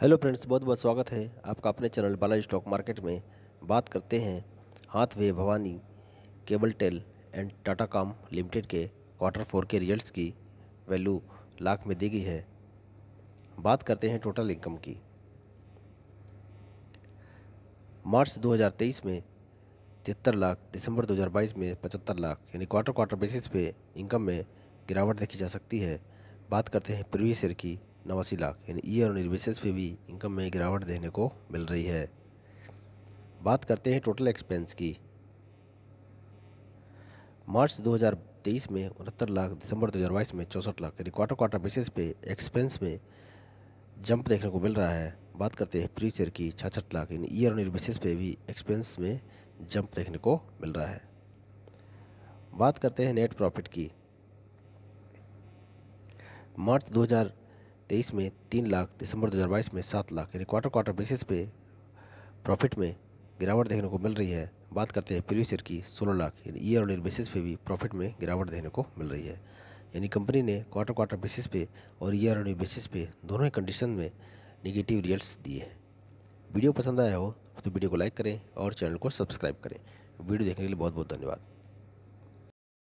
hello friends बहुत बहुत स्वागत है आपका अपने चैनल बालाजी स्टॉक मार्केट में बात करते हैं हाथ वे Bhavani cable tel and Tata com limited के क्वार्टर फोर के रिजल्ट्स की वैल्यू लाख में दी गई है बात करते हैं टोटल इनकम की मार्च 2023 में तिहत्तर लाख दिसंबर 2022 में पचहत्तर लाख यानी क्वार्टर क्वार्टर बेसिस पे इनकम में गिरावट देखी जा सकती है बात करते हैं प्रीवियस ईयर की नवासी लाख यानी ईयर e और बेसिस पे भी इनकम में गिरावट देखने को मिल रही है बात करते हैं टोटल एक्सपेंस की मार्च 2023 में उनहत्तर लाख दिसंबर 2022 में चौंसठ लाख यानी क्वार्टर क्वार्टर बेसिस पे एक्सपेंस में जंप देखने को मिल रहा है बात करते हैं प्री चेयर की छाछठ लाख यानी ईयर ऑन ईयर बेसिस पे भी एक्सपेंस में जंप देखने को मिल रहा है बात करते हैं नेट प्रॉफिट की मार्च तेईस में तीन लाख दिसंबर 2022 में सात लाख यानी क्वार्टर क्वार्टर बेसिस पे प्रॉफिट में गिरावट देखने को मिल रही है बात करते हैं प्रीवियस ईयर की सोलह लाख यानी ईयर ऑन ईयर बेसिस पे भी प्रॉफिट में गिरावट देखने को मिल रही है यानी कंपनी ने क्वार्टर क्वार्टर बेसिस पे और ईयर ऑन ईयर बेसिस पे दोनों ही कंडीशन में निगेटिव रिजल्ट दिए हैं वीडियो पसंद आया हो तो वीडियो को लाइक करें और चैनल को सब्सक्राइब करें वीडियो देखने के लिए बहुत बहुत धन्यवाद